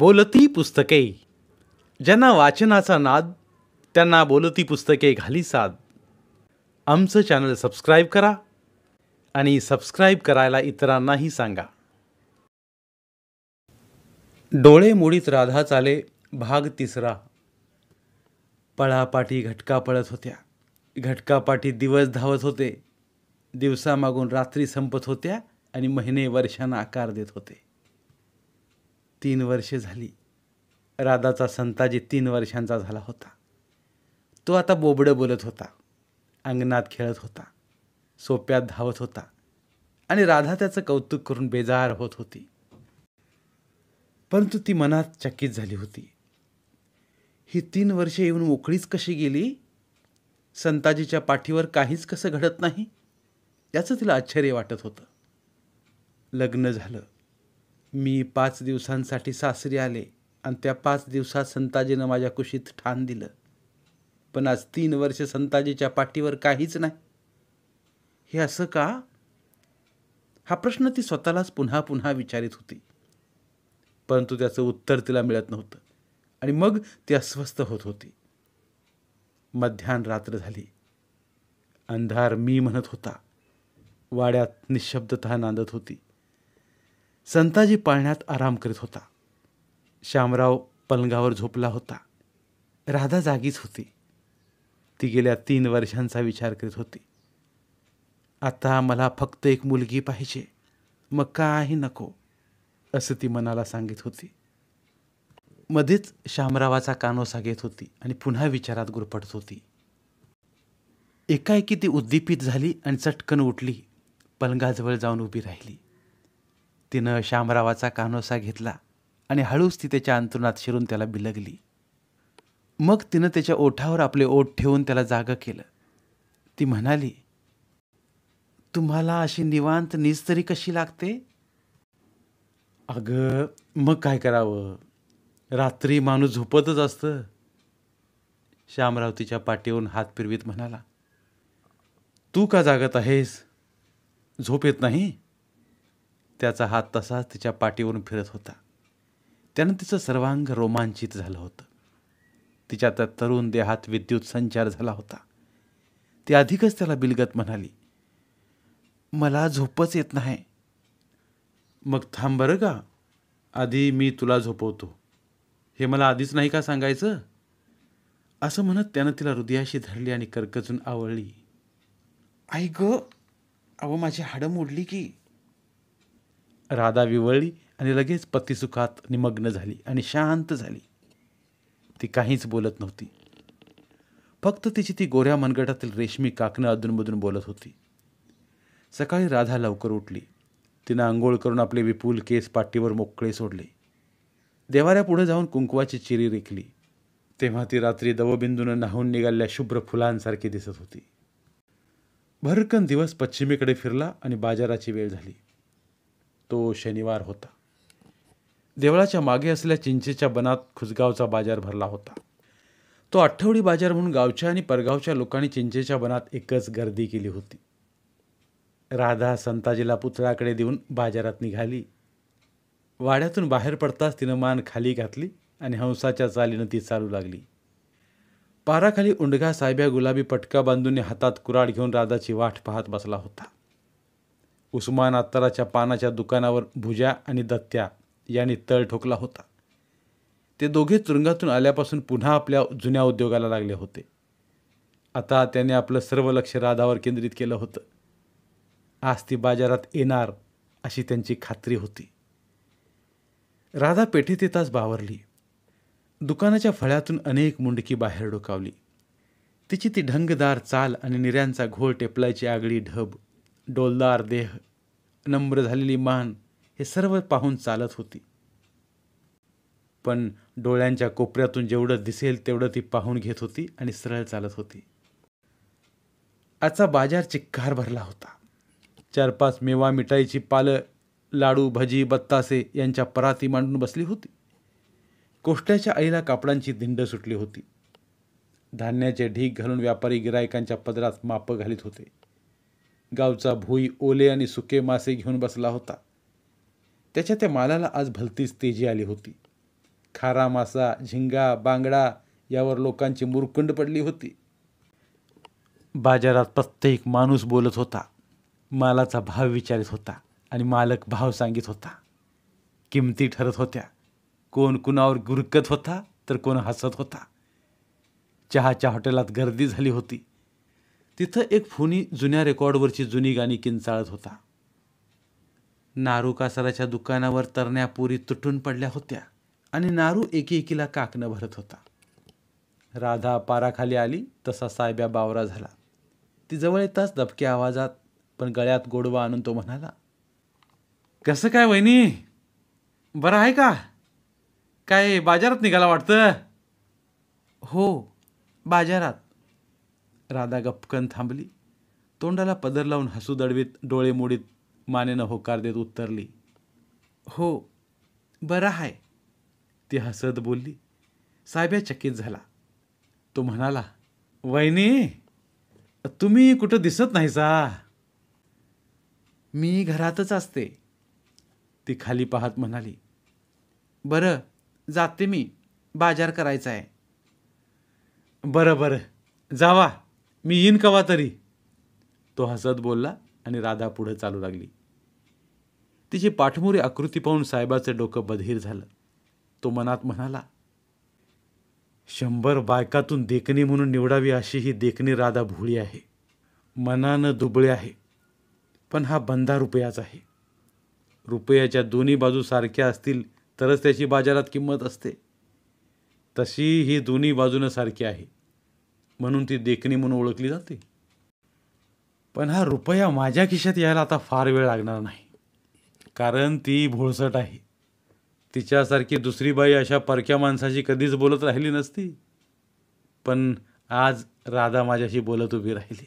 बोलती पुस्तके ज्यांना वाचनाचा नाद त्यांना बोलती पुस्तके घाली साद आमचं चॅनल सबस्क्राईब करा आणि सबस्क्राईब करायला इतरांनाही सांगा डोळे मुडीत राधा चाले भाग तिसरा पळापाठी घटका पळत होत्या घटकापाठी दिवस धावत होते दिवसामागून रात्री संपत होत्या आणि महिने वर्षांना आकार देत होते तीन वर्षे झाली राधाचा संताजी तीन वर्षांचा झाला होता तो आता बोबडं बोलत होता अंगणात खेळत होता सोप्यात धावत होता आणि राधा त्याचं कौतुक करून बेजार होत होती परंतु ती मनात चकित झाली होती ही तीन वर्षे येऊन मोकळीच कशी गेली संताजीच्या पाठीवर काहीच कसं घडत नाही याचं तिला आश्चर्य वाटत होतं लग्न झालं मी पाच दिवसांसाठी सासरी आले आणि त्या पाच दिवसात संताजीनं माझ्या कुशीत ठाण दिलं पण आज तीन वर्ष संताजीच्या पाठीवर काहीच नाही हे असं का हा प्रश्न ती स्वतःलाच पुन्हा पुन्हा विचारित होती परंतु त्याचं उत्तर तिला मिळत नव्हतं आणि मग ती अस्वस्थ होत होती मध्यान रात्र झाली अंधार मी म्हणत होता वाड्यात निशब्दता नांदत होती संताजी पाळण्यात आराम करीत होता श्यामराव पलंगावर झोपला होता राधा जागीच होती ती गेल्या तीन वर्षांचा विचार करीत होती आता मला फक्त एक मुलगी पाहिजे मग काही नको असं ती मनाला सांगित होती मध्येच श्यामरावाचा कानोसा घेत होती आणि पुन्हा विचारात गुरपटत होती एकाएकी ती उद्दीपित झाली आणि चटकन उठली पलंगाजवळ जाऊन उभी राहिली तिनं शामरावाचा कानोसा घेतला आणि हळूच ती त्याच्या अंतरुणात शिरून त्याला बिलगली मग तिनं त्याच्या ओठावर आपले ओठ ठेवून त्याला जागं केलं ती म्हणाली तुम्हाला अशी निवांत निज तरी कशी लागते अगं मग काय करावं रात्री माणूस झोपतच असत श्यामराव तिच्या पाठीवरून हात फिरवीत म्हणाला तू का जागत आहेस झोप येत नाही त्याचा हात तसाच तिच्या पाठीवरून फिरत होता त्यानं तिचं सर्वांग रोमांचित झालं होतं तिच्या त्या तरुण देहात विद्युत संचार झाला होता ती अधिकच त्याला बिलगत म्हणाली मला झोपच येत नाही मग थांब बरं का आधी मी तुला झोपवतो हे मला आधीच नाही का सांगायचं असं म्हणत त्यानं तिला हृदयाशी धरली आणि कर्कजून आवळली आई गो अहो माझी हाडं मोडली की राधा विवळली आणि लगेच पतिसुखात निमग्न झाली आणि शांत झाली ती काहीच बोलत नव्हती फक्त तिची ती गोऱ्या मनगटातील रेशमी काकणं अधूनमधून बोलत होती सकाळी राधा लवकर उठली तिनं आंघोळ करून आपले विपुल केस पाठीवर मोकळे सोडले देवाऱ्यापुढे जाऊन कुंकवाची चिरी रेखली तेव्हा ती रात्री दवबिंदूनं नाहून निघालेल्या शुभ्र फुलांसारखी दिसत होती भरकन दिवस पश्चिमेकडे फिरला आणि बाजाराची वेळ झाली तो शनिवार होता देवळाच्या मागे असलेल्या चिंचेच्या बनात खुजगावचा बाजार भरला होता तो आठवडी बाजार म्हणून गावच्या आणि परगावच्या लोकांनी चिंचेच्या बनात एकच गर्दी केली होती राधा संताजीला पुतळाकडे देऊन बाजारात निघाली वाड्यातून बाहेर पडताच तिनं मान खाली घातली आणि हंसाच्या चालीनं ती चालू लागली पाराखाली उंडगा साहेब्या गुलाबी पटका बांधून हातात कुराड घेऊन राधाची वाट पाहत बसला होता उस्मान अत्तराच्या पानाच्या दुकानावर भुजा आणि दत्त्या यांनी तळ ठोकला होता ते दोघे तुरुंगातून आल्यापासून पुन्हा आपल्या जुन्या उद्योगाला लागले होते आता त्याने आपलं सर्व लक्ष राधावर केंद्रित केलं होतं आज ती बाजारात येणार अशी त्यांची खात्री होती राधा पेठेत येताच बावरली दुकानाच्या फळ्यातून अनेक मुंडकी बाहेर डोकावली तिची ती ढंगदार चाल आणि निऱ्यांचा घोळ टेपलायची आगळी ढब डोलदार देह नम्र झालेली मान हे सर्व पाहून चालत होती पण डोळ्यांच्या कोपऱ्यातून जेवढं दिसेल तेवढं ती पाहून घेत होती आणि सरळ चालत होती आजचा बाजार चिक्कार भरला होता चार पाच मेवा मिठाईची पालं लाडू भजी बत्तासे यांच्या पराती मांडून बसली होती कोष्ट्याच्या आईला कापडांची धिंड सुटली होती धान्याचे ढीक घालून व्यापारी गिरायकांच्या पदरात मापं घालीत होते गावचा भुई ओले आणि सुके मासे घेऊन बसला होता त्याच्या त्या मालाला आज भलतीच तेजी आली होती खारा मासा झिंगा बांगडा यावर लोकांची मुरकुंड पडली होती बाजारात प्रत्येक माणूस बोलत होता मालाचा भाव विचारित होता आणि मालक भाव सांगित होता किमती ठरत होत्या कोण कुणावर गुरकत होता तर कोण हसत होता चहाच्या हॉटेलात गर्दी झाली होती तिथं एक फोनी जुन्या रेकॉर्डवरची जुनी गाणी किंचाळत होता नारू कासाराच्या दुकानावर तरण्यापुरी तुटून पडल्या होत्या आणि नारू एकी एकीला काकणं भरत होता राधा पाराखाली आली तसा सायब्या बावरा झाला ती जवळ येताच दबक्या आवाजात पण गळ्यात गोडवा आणून तो म्हणाला कसं काय वहिनी बरं आहे का काय बाजारात निघाला वाटतं हो बाजारात राधा गपकन थांबली तोंडाला पदर लावून हसू दडवीत डोळे मोडीत मानेनं होकार देत उत्तरली हो बरं आहे ती हसत बोलली साहेब्या चकित झाला तो म्हणाला वहिनी तुम्ही कुठं दिसत नाही सा मी घरातच असते ती खाली पाहत म्हणाली बरं जाते मी बाजार करायचा आहे बरं बरं जावा मी येईन कवा तरी तो हसत बोलला आणि राधा पुढं चालू लागली तिची पाठमोरी आकृती पाहून साहेबाचं डोकं बधीर झालं तो मनात म्हणाला शंभर बायकातून देखणी म्हणून निवडावी अशी ही देखणी राधा भुळी आहे मनानं दुबळे आहे पण हा बंदा रुपयाच आहे रुपयाच्या दोन्ही बाजू सारख्या असतील तरच त्याची बाजारात किंमत असते तशी ही दोन्ही बाजूनं सारखी आहे म्हणून ती देखणी म्हणून ओळखली जाते पण हा रुपया माझ्या खिशात यायला आता फार वेळ लागणार नाही कारण ती भोळसट आहे तिच्यासारखी दुसरी बाई अशा परक्या माणसाशी कधीच बोलत राहिली नसती पण आज राधा माझ्याशी बोलत उभी राहिली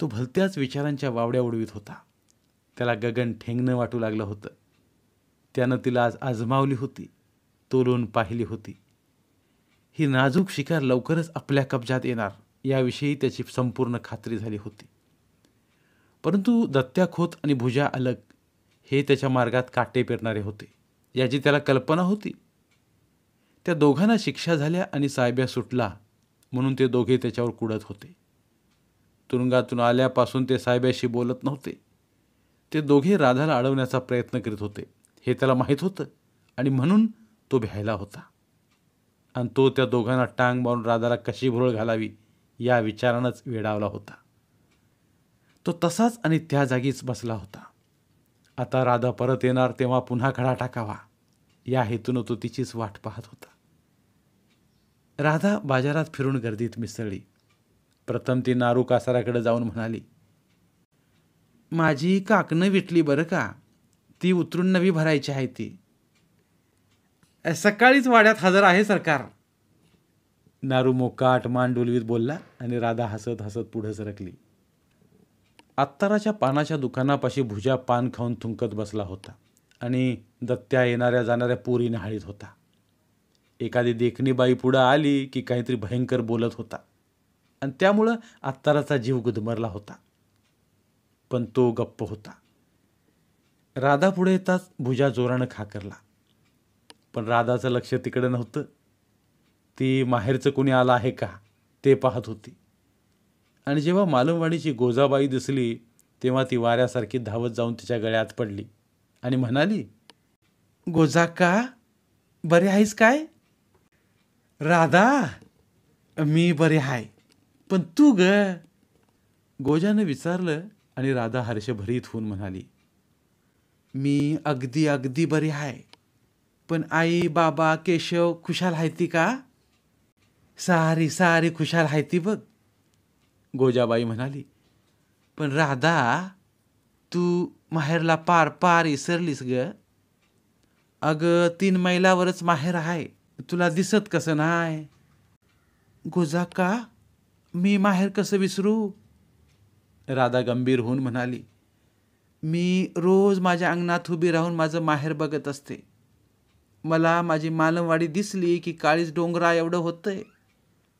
तो भलत्याच विचारांच्या वावड्या उडवीत होता त्याला गगन ठेंगणं वाटू लागलं होतं त्यानं तिला आज आजमावली होती तोलून पाहिली होती ही नाजूक शिकार लवकरच आपल्या कब्जात येणार याविषयी त्याची संपूर्ण खात्री झाली होती परंतु दत्त्या खोत आणि भुजा अलग हे त्याच्या मार्गात काटे पेरणारे होते याची त्याला कल्पना होती त्या दोघांना शिक्षा झाल्या आणि सायब्या सुटला म्हणून ते दोघे त्याच्यावर कुडत होते तुरुंगातून आल्यापासून ते साहेब्याशी बोलत नव्हते ते दोघे राधाला अडवण्याचा प्रयत्न करीत होते हे त्याला माहीत होतं आणि म्हणून तो भ्यायला होता आणि तो त्या दोघांना टांग मारून राधाला कशी भुरळ घालावी या विचारानंच वेडावला होता तो तसाच आणि त्या जागीच बसला होता आता राधा परत येणार तेव्हा पुन्हा खडा टाकावा या हेतूनं तो तिचीच वाट पाहत होता राधा बाजारात फिरून गर्दीत मिसळली प्रथम ती नारू कासाराकडे जाऊन म्हणाली माझी काकणं विटली बरं का ती उतरून नवी भरायची आहे ती सकाळीच वाड्यात हजर आहे सरकार नारू मोका आटमान डोलवीत बोलला आणि राधा हसत हसत पुढे सरकली आत्ताराच्या पानाच्या दुकानापाशी भुजा पान खाऊन थुंकत बसला होता आणि दत्त्या येणाऱ्या जाणाऱ्या पोरी नहाळीत होता एखादी देखणी बाई पुढं आली की काहीतरी भयंकर बोलत होता आणि त्यामुळं आत्ताराचा जीव गुदमरला होता पण तो गप्प होता राधा पुढे येताच भुजा जोरानं खाकरला पण राधाचं लक्ष तिकडे नव्हतं ती माहेरचं कोणी आलं आहे का ते पाहत होती आणि जेव्हा मालमवाडीची गोजाबाई दिसली तेव्हा ती वाऱ्यासारखी धावत जाऊन तिच्या गळ्यात पडली आणि म्हणाली गोजा का बरे आहेस काय राधा मी बरे आहे पण तू ग गोजानं विचारलं आणि राधा हर्षभरीत होऊन म्हणाली मी अगदी अगदी बरे आहे पण आई बाबा केशव खुशाल हायती का सारी सारी खुशाल हायती बघ गोजाबाई म्हणाली पण राधा तू माहेरला पार पार इसरलीस ग अगं तीन मैलावरच माहेर आहे तुला दिसत कसं नाही गोजा का मी माहेर कसं विसरू राधा गंभीर होऊन म्हणाली मी रोज माझ्या अंगणात उभी राहून माझं माहेर बघत असते मला माझी मालमवाडी दिसली की काळीच डोंगरा एवढं होतंय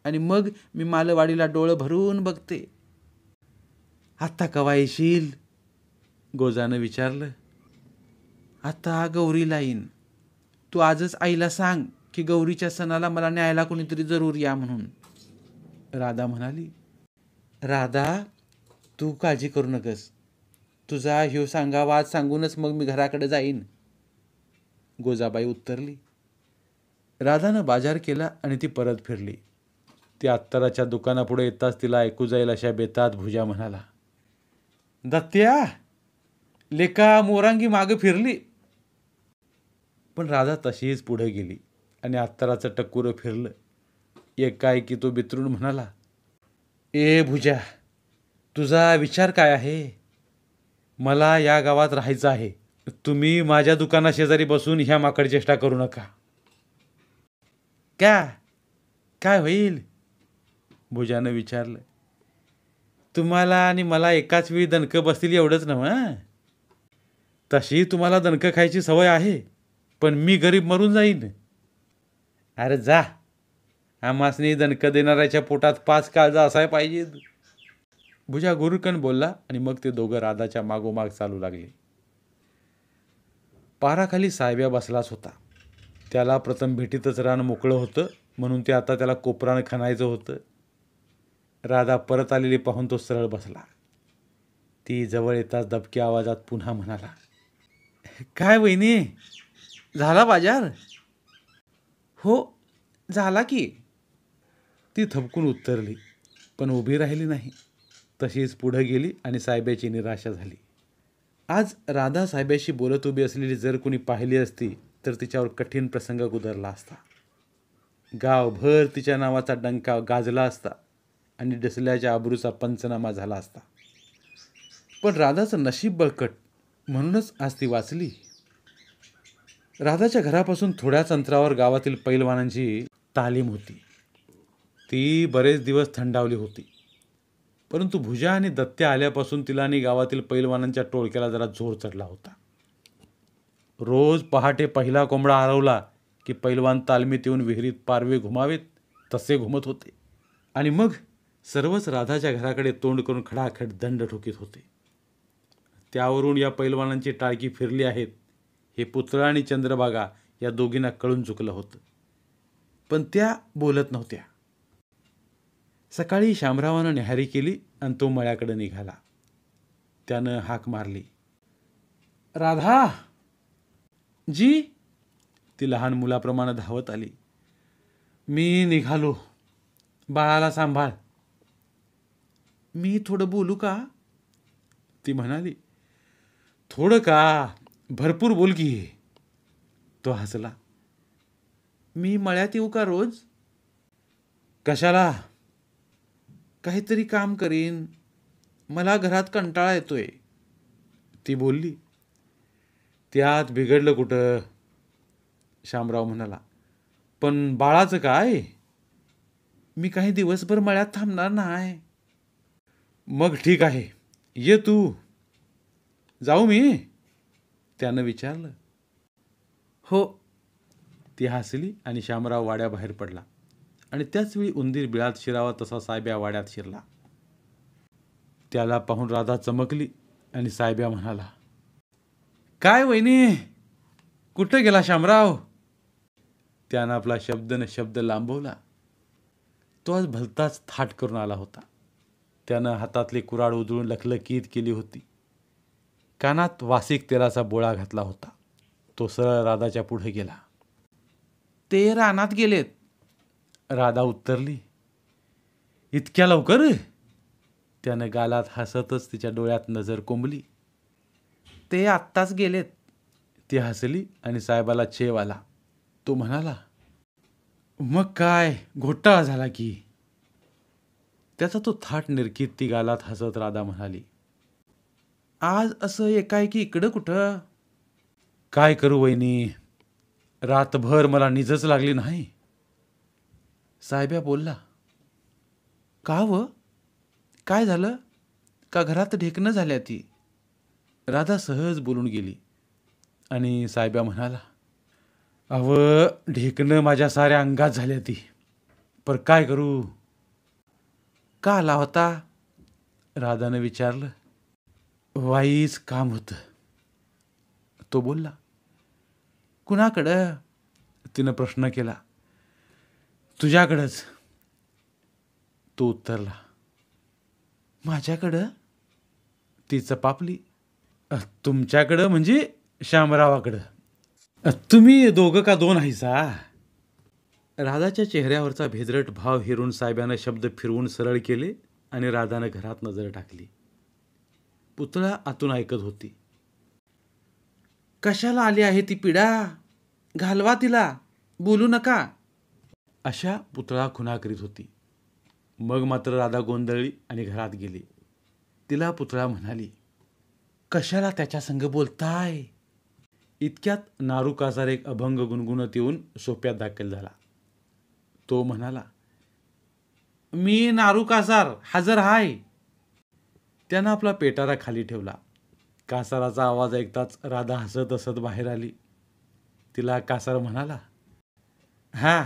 आणि मग मी मालवाडीला डोळं भरून बघते आत्ता कवा येशील गोजानं विचारलं आत्ता गौरीला येईन तू आजच आईला सांग की गौरीच्या सणाला मला न्यायला कोणीतरी जरूर या म्हणून राधा म्हणाली राधा तू काळजी करू नकस तुझा ह्यो सांगावा सांगूनच मग मी घराकडे जाईन गोजाबाई उत्तरली राधानं बाजार केला आणि ती परत फिरली ती अत्तराच्या दुकानापुढे येताच तिला ऐकू जाईल अशा बेतात भुजा म्हणाला दत्त्या लेखा मोरांगी मागं फिरली पण राधा तशीच पुढे गेली आणि अत्तराचं टक्कुरं फिरलं एकाएकी तो बितरून म्हणाला ए भुजा तुझा विचार काय आहे मला या गावात राहायचं आहे तुम्ही माझ्या दुकाना शेजारी बसून ह्या माकड चेष्टा करू नका का काय होईल भुजानं विचारलं तुम्हाला आणि मला एकाच वेळी दणकं बसतील एवढंच नव तशी तुम्हाला दणकं खायची सवय आहे पण मी गरीब मरून जाईन अरे जा आमासनी दणकं देणाऱ्याच्या पोटात पाच काळजा असाय पाहिजे भुजा गुरुकन बोलला आणि मग ते दोघं राधाच्या मागोमाग चालू लागले पाराखाली साहेब्या बसलाच होता त्याला प्रथम भेटीतच रान मोकळं होतं म्हणून ते आता त्याला कोपरानं खणायचं होतं राधा परत आलेली पाहून तो सरळ बसला ती जवळ येताच दबक्या आवाजात पुन्हा म्हणाला काय वहिनी झाला बाजार हो झाला की ती थपकून उतरली पण उभी राहिली नाही तशीच पुढं गेली आणि साहेबाची निराशा झाली आज राधा साहेबाशी बोलत उभी असलेली जर कोणी पाहिली असती तर तिच्यावर कठीण प्रसंग गुदरला असता गावभर तिच्या नावाचा डंका गाजला असता आणि डसल्याच्या आबरूचा पंचनामा झाला असता पण राधाचं नशीब बळकट म्हणूनच आज ती वाचली राधाच्या घरापासून थोड्याच अंतरावर गावातील पैलवानांची तालीम होती ती बरेच दिवस थंडावली होती परंतु भुजा आणि दत्त्या आल्यापासून तिला आणि गावातील पैलवानांच्या टोळक्याला जरा जोर चढला होता रोज पहाटे पहिला कोंबडा आरवला की पैलवान तालमीत येऊन विहिरीत पारवे घुमावेत तसे घुमत होते आणि मग सर्वच राधाच्या घराकडे तोंड करून खडाखड दंड ठोकीत होते त्यावरून या पैलवानांची टाळकी फिरली आहेत हे पुतळा आणि चंद्रबागा या दोघींना कळून चुकलं होतं पण त्या बोलत नव्हत्या सकाळी शामरावानं न्याहारी केली आणि तो मळ्याकडे निघाला त्यानं हाक मारली राधा जी ती लहान मुलाप्रमाणे धावत आली मी निघालो बाळाला सांभाळ मी थोडं बोलू का ती म्हणाली थोडं का भरपूर बोल की तो हसला मी मळ्यात येऊ का रोज कशाला काहीतरी काम करीन मला घरात कंटाळा येतोय ती बोलली त्यात बिघडलं कुठं श्यामराव म्हणाला पण बाळाचं काय मी काही दिवसभर मळ्यात थांबणार नाही मग ठीक आहे ये तू जाऊ मी त्यानं विचारलं हो ती हसली आणि श्यामराव वाड्याबाहेर पडला आणि त्याचवेळी उंदीर बिळात शिरावा तसा सायब्या वाड्यात शिरला त्याला पाहून राधा चमकली आणि सायब्या म्हणाला काय वहिनी कुठं गेला शामराव त्यानं आपला न शब्द लांबवला तो आज भलताच थाट करून आला होता त्यानं हातातले कुराड उजळून लखलकीत केली होती कानात वासिक तेलाचा बोळा घातला होता तो सरळ राधाच्या पुढे गेला ते रानात गेलेत राधा उत्तरली इतक्या लवकर त्यानं गालात हसतच तिच्या डोळ्यात नजर कोंबली ते आत्ताच गेलेत ती हसली आणि साहेबाला चेव आला तो म्हणाला मग काय घोटाळा झाला की त्याचा तो थाट निरखीत ती गालात हसत राधा म्हणाली आज असं एकाएकी इकडं कुठं काय करू वहिनी रातभर मला निजच लागली नाही साहेब्या बोलला का व काय झालं का घरात ढेकणं झाल्या ती राधा सहज बोलून गेली आणि साहेब्या म्हणाला अव ढेकणं माझ्या साऱ्या अंगात झाल्या ती पर काय करू का आला होता राधानं विचारलं वाईच काम होतं तो बोलला कुणाकडं तिनं प्रश्न केला तुझ्याकडंच तो उत्तरला माझ्याकडं ती चपापली तुमच्याकडं म्हणजे श्यामरावाकडं तुम्ही दोघं का दोन आहेसा राधाच्या चेहऱ्यावरचा भेदरट भाव हिरून साहेबानं शब्द फिरवून सरळ केले आणि राधानं घरात नजर टाकली पुतळा आतून ऐकत होती कशाला आली आहे ती पिढा घालवा तिला बोलू नका अशा पुतळा खुना करीत होती मग मात्र राधा गोंधळली आणि घरात गेली तिला पुतळा म्हणाली कशाला त्याच्या संग बोलताय इतक्यात नारू कासार एक अभंग गुणगुणत येऊन सोप्यात दाखल झाला तो म्हणाला मी नारू कासार हजर हाय त्यानं आपला पेटारा खाली ठेवला कासाराचा आवाज ऐकताच राधा हसत हसत बाहेर आली तिला कासार म्हणाला हा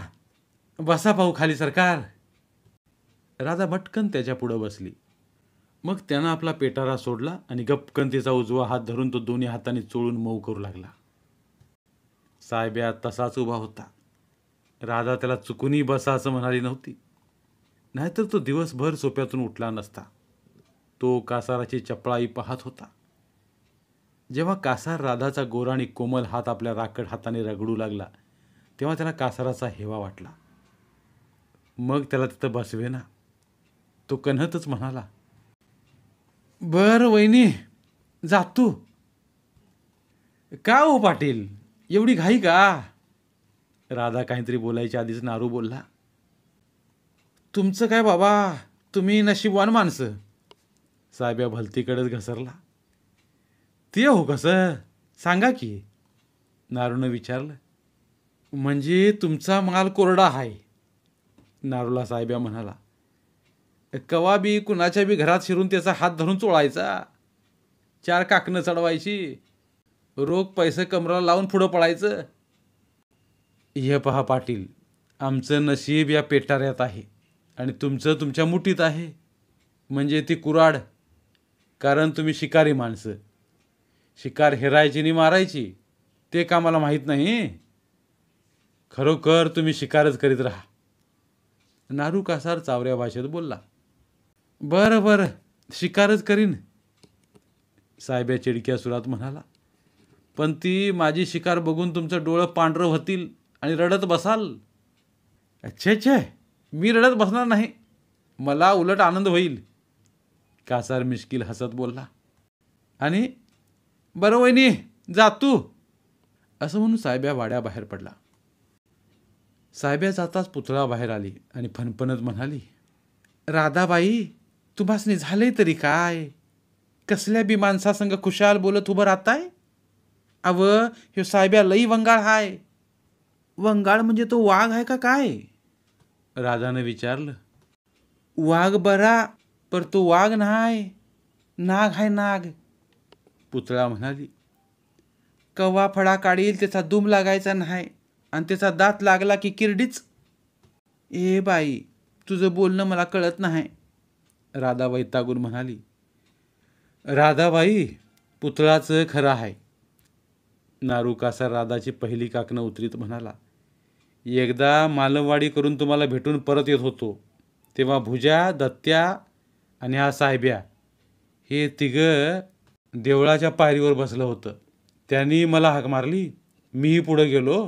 बसा पाहू खाली सरकार राजा भटकन त्याच्या पुढं बसली मग त्यानं आपला पेटारा सोडला आणि गपकन तिचा उजवा हात धरून तो दोन्ही हाताने चोळून मऊ करू लागला साहेब्या तसाच उभा होता राधा त्याला चुकूनही बसा असं म्हणाली नव्हती नाहीतर तो दिवसभर सोप्यातून उठला नसता तो कासाराची चपळाई पाहत होता जेव्हा कासार राधाचा गोरा आणि कोमल हात आपल्या राकड हाताने रगडू लागला तेव्हा त्याला कासाराचा हेवा वाटला मग त्याला तिथं बसवे ना तो कन्हतच म्हणाला बरं वहिनी तू का हो पाटील एवढी घाई का राधा काहीतरी बोलायच्या आधीच नारू बोलला तुमचं काय बाबा तुम्ही नशीबवान माणसं साहेब्या भलतीकडेच घसरला ते हो कसं सांगा की नारूनं विचारलं म्हणजे तुमचा माल कोरडा आहे नारुला साहेब्या म्हणाला कवा बी कुणाच्या बी घरात शिरून त्याचा हात धरून चोळायचा चार काकणं चढवायची रोख पैसे कमराला लावून पुढं पडायचं हे पहा पाटील आमचं नशीब या पेटाऱ्यात आहे आणि तुमचं तुमच्या मुठीत आहे म्हणजे ती कुराड कारण तुम्ही शिकारी माणसं शिकार हेरायची आणि मारायची ते कामाला माहीत नाही खरोखर तुम्ही शिकारच करीत राहा नारू कासार चावऱ्या भाषेत बोलला बरं बरं शिकारच करीन साहेब्या चिडक्या सुरात म्हणाला पण ती माझी शिकार बघून तुमचं डोळं पांढरं होतील आणि रडत बसाल अच्छे छे मी रडत बसणार नाही मला उलट आनंद होईल कासार मिश्किल हसत बोलला आणि बरं वहिनी जा तू असं म्हणून साहेब्या वाड्याबाहेर पडला साहेब्या जाताच बाहेर आली आणि फणफणत म्हणाली राधाबाई तुम्हासनी झाले तरी काय कसल्या बी माणसासंग खुशाल बोलत उभं राहताय अव ह्यो साहेब्या लई वंगाळ हाय वंगाळ म्हणजे तो वाघ आहे का काय राधानं विचारलं वाघ बरा पर तो वाघ नाही नाग हाय नाग पुतळा म्हणाली कवा फळा काढील त्याचा दुम लागायचा नाही आणि त्याचा दात लागला की किरडीच ए बाई तुझं बोलणं मला कळत नाही राधाबाई तागून म्हणाली राधाबाई पुतळाचं खरं आहे नारू राधाची पहिली काकणं उतरीत म्हणाला एकदा मालमवाडी करून तुम्हाला भेटून परत येत होतो तेव्हा भुजा दत्त्या आणि हा साहेब्या हे तिघं देवळाच्या पायरीवर बसलं होतं त्यांनी मला हाक मारली मीही पुढं गेलो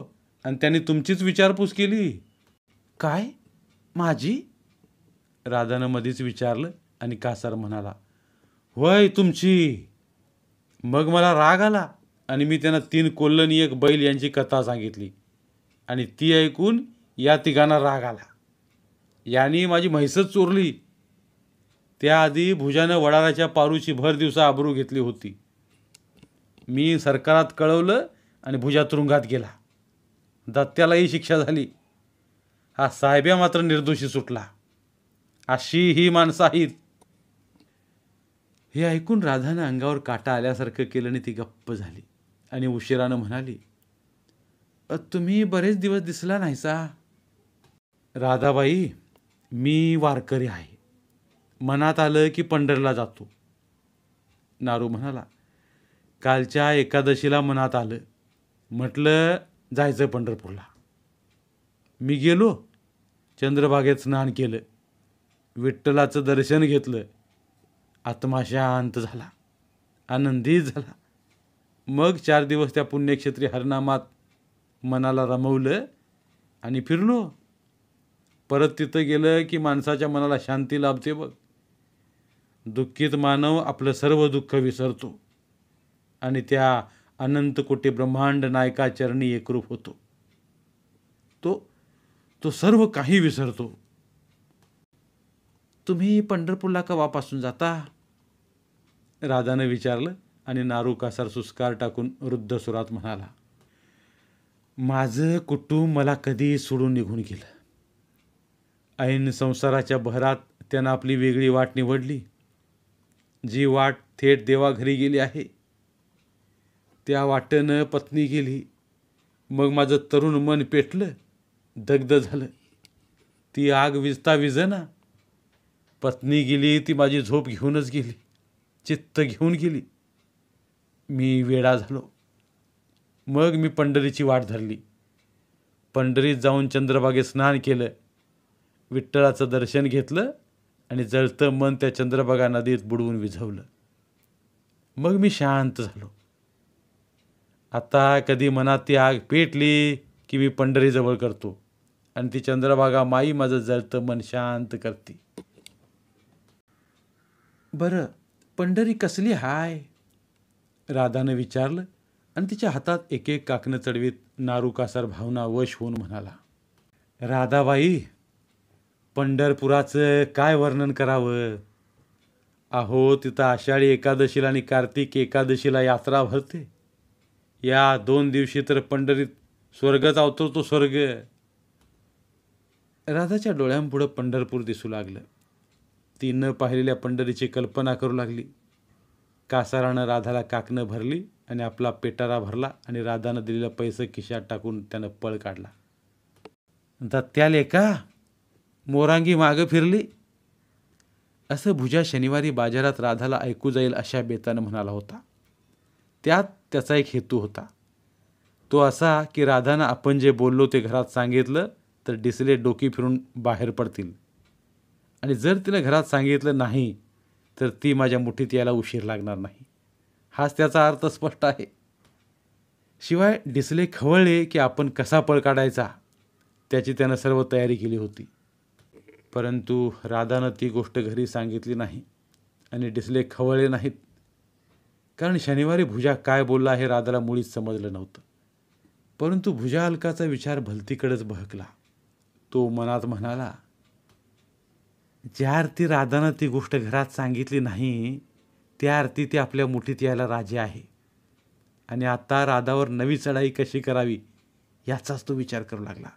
आणि त्यांनी तुमचीच विचारपूस केली काय माझी राधानं मध्येच विचारलं आणि कासार म्हणाला वय तुमची मग मला राग आला आणि मी त्यांना तीन कोल्हनी एक बैल यांची कथा सांगितली आणि ती ऐकून या तिघांना राग आला याने माझी म्हैसच चोरली त्याआधी भुजानं वडाराच्या पारूची भर दिवसा आबरू घेतली होती मी सरकारात कळवलं आणि भुजा तुरुंगात गेला दत्त्यालाही शिक्षा झाली हा साहेब्या मात्र निर्दोषी सुटला अशी ही माणसं आहेत हे ऐकून राधानं अंगावर काटा आल्यासारखं केलं आणि ती गप्प झाली आणि उशिरानं म्हणाली तुम्ही बरेच दिवस दिसला नाही सा राधाबाई मी वारकरी आहे मनात आलं की पंढरला जातो नारू म्हणाला कालच्या एकादशीला मनात आलं म्हटलं जायचं पंढरपूरला मी गेलो चंद्रभागेत स्नान केलं विठ्ठलाचं दर्शन घेतलं आत्मा शांत झाला आनंदी झाला मग चार दिवस त्या पुण्यक्षेत्री हरनामात मनाला रमवलं आणि फिरलो परत तिथं गेलं की माणसाच्या मनाला शांती लाभते बघ दुःखीत मानव आपलं सर्व दुःख विसरतो आणि त्या अनंत कोटी ब्रह्मांड नायकाचरणी एकरूप होतो तो तो सर्व काही विसरतो तुम्ही पंढरपूरला कवापासून जाता राधानं विचारलं आणि नारू कासार सुस्कार टाकून वृद्ध सुरात म्हणाला माझं कुटुंब मला कधी सोडून निघून गेलं ऐन संसाराच्या बहरात त्यानं आपली वेगळी वाट निवडली जी वाट थेट देवाघरी गेली आहे त्या वाटेनं पत्नी गेली मग माझं तरुण मन पेटलं दग्ध झालं ती आग विजता विजना पत्नी गेली ती माझी झोप घेऊनच गेली चित्त घेऊन गेली मी वेडा झालो मग मी पंढरीची वाट धरली पंढरीत जाऊन चंद्रभागे स्नान केलं विठ्ठलाचं दर्शन घेतलं आणि जळतं मन त्या चंद्रभागा नदीत बुडवून विझवलं मग मी शांत झालो आता कधी मनात ती आग पेटली की मी पंढरीजवळ करतो आणि ती चंद्रभागा माई माझं जळतं मन शांत करते बरं पंढरी कसली हाय राधानं विचारलं आणि तिच्या हातात एक एक काकणं चढवीत कासार भावना वश होऊन म्हणाला राधाबाई पंढरपुराचं काय वर्णन करावं अहो तिथं आषाढी एकादशीला आणि कार्तिक एकादशीला यात्रा भरते या दोन दिवशी तर पंढरीत स्वर्गच अवतरतो स्वर्ग राधाच्या डोळ्यांपुढं पंढरपूर दिसू लागलं ती न पाहिलेल्या पंढरीची कल्पना करू लागली कासारानं राधाला काकणं भरली आणि आपला पेटारा भरला आणि राधानं दिलेला पैसे खिशात टाकून त्यानं पळ काढला दत्त्याले का मोरांगी मागं फिरली असं भुजा शनिवारी बाजारात राधाला ऐकू जाईल अशा बेतानं म्हणाला होता त्यात त्याचा एक हेतू होता तो असा की राधानं आपण जे बोललो ते घरात सांगितलं तर डिसले डोकी फिरून बाहेर पडतील आणि जर तिनं घरात सांगितलं नाही तर ती माझ्या मुठीत यायला उशीर लागणार नाही हाच त्याचा अर्थ स्पष्ट आहे शिवाय डिसले खवळले की आपण कसा पळ काढायचा त्याची त्यानं सर्व तयारी केली होती परंतु राधानं ती गोष्ट घरी सांगितली नाही आणि डिसले खवळले नाहीत कारण शनिवारी भुजा काय बोलला हे राधाला मुळीच समजलं नव्हतं परंतु भुजा अलकाचा विचार भलतीकडेच बहकला तो मनात म्हणाला ज्या आरती राधानं ती गोष्ट घरात सांगितली नाही त्या आरती ती आपल्या मुठीत यायला राजी आहे आणि आता राधावर नवी चढाई कशी करावी याचाच तो विचार करू लागला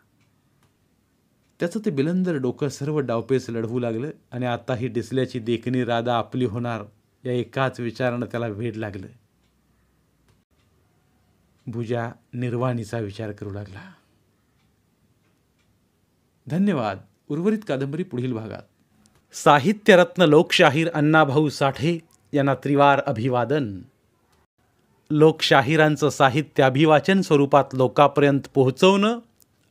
त्याचं ते बिलंदर डोकं सर्व डावपेच लढवू लागलं आणि आता ही डिसल्याची देखणी राधा आपली होणार या एकाच विचारानं त्याला वेड लागलं भुजा निर्वाणीचा विचार करू लागला धन्यवाद उर्वरित कादंबरी पुढील भागात साहित्यरत्न लोकशाहीर अण्णाभाऊ साठे यांना त्रिवार अभिवादन लोकशाहीरांचं साहित्य अभिवाचन स्वरूपात लोकापर्यंत पोहोचवणं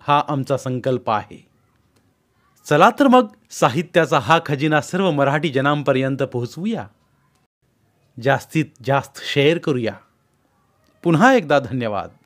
हा आमचा संकल्प आहे चला तर मग साहित्याचा हा खजिना सर्व मराठी जनांपर्यंत पोहोचवूया जास्तीत जास्त शेअर करूया पुन्हा एकदा धन्यवाद